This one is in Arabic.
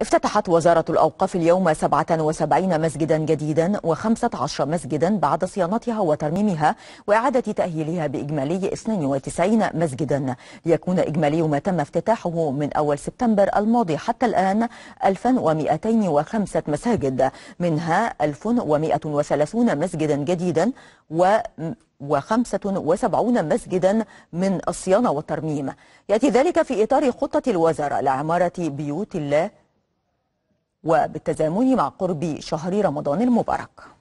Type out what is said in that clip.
افتتحت وزارة الأوقاف اليوم 77 مسجدا جديدا و15 مسجدا بعد صيانتها وترميمها وإعادة تأهيلها بإجمالي 92 مسجدا ليكون إجمالي ما تم افتتاحه من أول سبتمبر الماضي حتى الآن 1205 مساجد منها 1130 مسجدا جديدا و و75 مسجدا من الصيانة والترميم يأتي ذلك في إطار خطة الوزارة لعمارة بيوت الله وبالتزامن مع قرب شهر رمضان المبارك